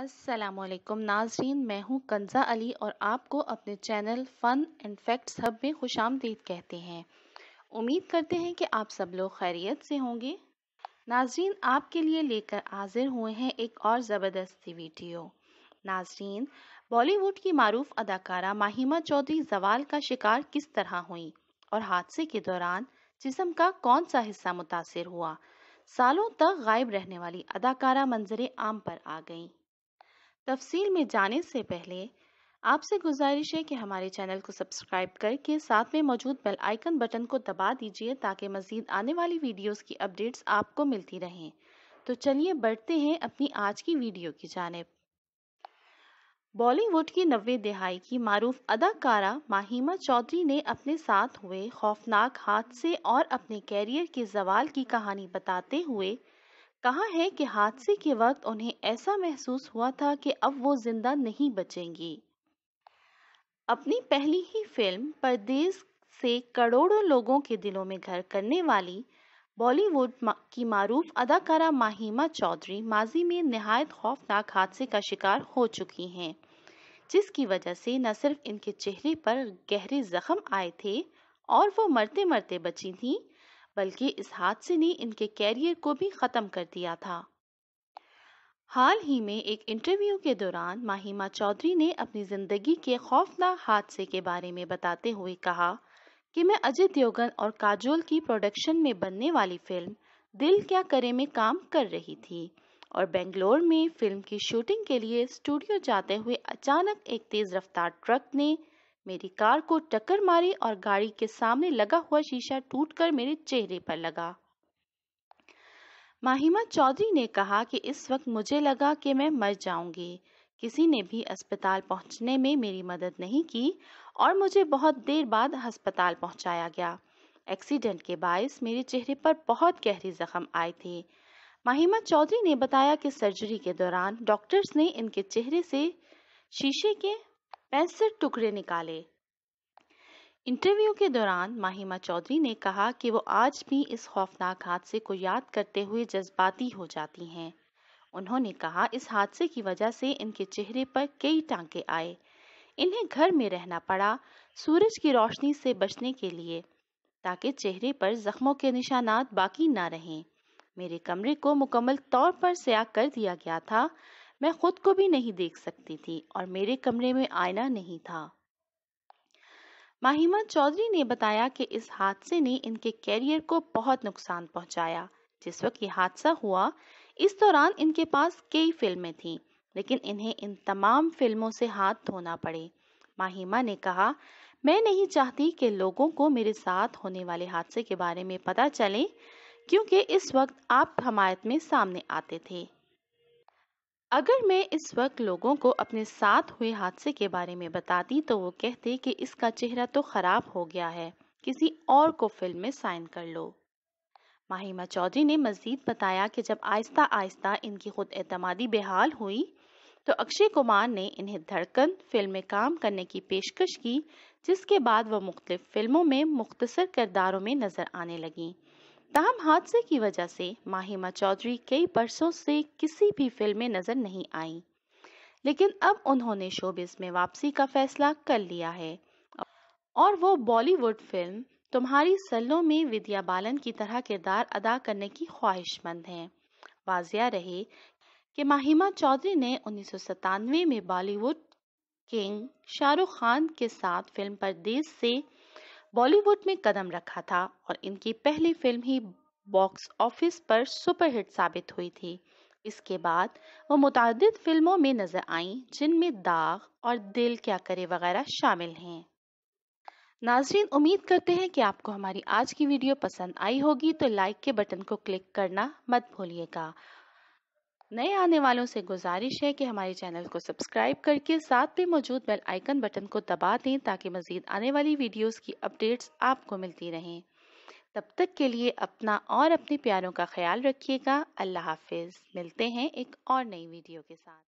असलकुम नाजरीन मैं हूँ कंजा अली और आपको अपने channel fun and facts hub में खुश आमदीद कहते हैं उम्मीद करते हैं कि आप सब लोग खैरियत से होंगे नाजरीन आपके लिए लेकर हाजिर हुए हैं एक और ज़बरदस्ती वीडियो नाजरीन बॉलीवुड की मरूफ अदाकारा माहिमा चौधरी जवाल का शिकार किस तरह हुई और हादसे के दौरान जिसम का कौन सा हिस्सा मुतासर हुआ सालों तक गायब रहने वाली अदाकारा मंजर आम पर आ गईं तफसील में जाने से पहले आपसे गुजारिश है कि हमारे चैनल को सब्सक्राइब करके साथ में मौजूद बेल आइकन बटन को दबा दीजिए ताकि मजीद आने वाली वीडियोस की अपडेट्स आपको मिलती रहें तो चलिए बढ़ते हैं अपनी आज की वीडियो की जानब बॉलीवुड की नब्बे दिहाई की मारूफ अदाकारा माहिमा चौधरी ने अपने साथ हुए खौफनाक हादसे और अपने कैरियर के जवाल की कहानी बताते हुए कहा है कि हादसे के वक्त उन्हें ऐसा महसूस हुआ था कि अब वो जिंदा नहीं बचेंगी अपनी पहली ही फिल्म परदेश से करोड़ों लोगों के दिलों में घर करने वाली बॉलीवुड की मारूफ अदाकारा माहिमा चौधरी माजी में नहायत खौफनाक हादसे का शिकार हो चुकी हैं जिसकी वजह से न सिर्फ इनके चेहरे पर गहरे जख्म आए थे और वो मरते मरते बची थीं बल्कि इस हादसे ने इनके कैरियर को भी खत्म कर दिया था हाल ही में एक इंटरव्यू के दौरान माहिमा चौधरी ने अपनी जिंदगी के खौफनाक हादसे के बारे में बताते हुए कहा कि मैं अजय देवगन और काजोल की प्रोडक्शन में बनने वाली फिल्म दिल क्या करे में काम कर रही थी और बेंगलोर में फिल्म की शूटिंग के लिए स्टूडियो जाते हुए अचानक एक तेज रफ्तार ट्रक ने मेरी कार को टक्कर मारी और गाड़ी के सामने लगा हुआ शीशा टूटकर मेरे चेहरे पर लगा माहिमा चौधरी ने कहा कि इस वक्त मुझे लगा कि मैं मर जाऊंगी किसी ने भी अस्पताल पहुंचने में मेरी मदद नहीं की और मुझे बहुत देर बाद अस्पताल पहुंचाया गया एक्सीडेंट के बायस मेरे चेहरे पर बहुत गहरी जख्म आए थे माहिमा चौधरी ने बताया कि सर्जरी के दौरान डॉक्टर्स ने इनके चेहरे से शीशे के पैंसठ टुकड़े निकाले इंटरव्यू के दौरान माहिमा चौधरी ने कहा कि वो आज भी इस खौफनाक हादसे को याद करते हुए जज्बाती हो जाती हैं उन्होंने कहा इस हादसे की वजह से इनके चेहरे पर कई टांके आए इन्हें घर में रहना पड़ा सूरज की रोशनी से बचने के लिए ताकि चेहरे पर जख्मों के निशानात बाकी ना रहें मेरे कमरे को मुकम्मल तौर पर स्याह कर दिया गया था मैं खुद को भी नहीं देख सकती थी और मेरे कमरे में आईना नहीं था माहिमा चौधरी ने बताया कि इस हादसे ने इनके कैरियर को बहुत नुकसान पहुंचाया जिस वक्त ये हादसा हुआ इस दौरान इनके पास कई फिल्में थीं लेकिन इन्हें इन तमाम फिल्मों से हाथ धोना पड़े माहिमा ने कहा मैं नहीं चाहती कि लोगों को मेरे साथ होने वाले हादसे के बारे में पता चले क्योंकि इस वक्त आप हमायत में सामने आते थे अगर मैं इस वक्त लोगों को अपने साथ हुए हादसे के बारे में बताती तो वो कहते कि इसका चेहरा तो खराब हो गया है किसी और को फिल्म में साइन कर लो माहिमा चौधरी ने मजीद बताया कि जब आहिस्ता आहिस्ता इनकी खुद एतमादी बेहाल हुई तो अक्षय कुमार ने इन्हें धड़कन फिल्म में काम करने की पेशकश की जिसके बाद वह मुख्तलिफ फिल्मों में मुख्तसर किरदारों में नजर आने लगीं ताहम हादसे की वजह से माहिमा चौधरी कई बरसों से किसी भी फिल्म में नजर नहीं आई लेकिन अब उन्होंने शोबिस में वापसी का फैसला कर लिया है और वो बॉलीवुड फिल्म तुम्हारी सल्लो में विद्या बालन की तरह किरदार अदा करने की ख्वाहिशमंद हैं वाजिया रहे कि माहिमा चौधरी ने उन्नीस में बॉलीवुड किंग शाहरुख खान के साथ फिल्म परदेश से बॉलीवुड में कदम रखा था और इनकी पहली फिल्म ही बॉक्स ऑफिस पर सुपरहिट साबित हुई थी इसके बाद वो मुतद फिल्मों में नजर आईं जिनमें दाग और दिल क्या करे वगैरह शामिल हैं नाजरीन उम्मीद करते हैं कि आपको हमारी आज की वीडियो पसंद आई होगी तो लाइक के बटन को क्लिक करना मत भूलिएगा नए आने वालों से गुजारिश है कि हमारे चैनल को सब्सक्राइब करके साथ में मौजूद बेल आइकन बटन को दबा दें ताकि मजीद आने वाली वीडियोस की अपडेट्स आपको मिलती रहें तब तक के लिए अपना और अपने प्यारों का ख्याल रखिएगा अल्लाह हाफिज़ मिलते हैं एक और नई वीडियो के साथ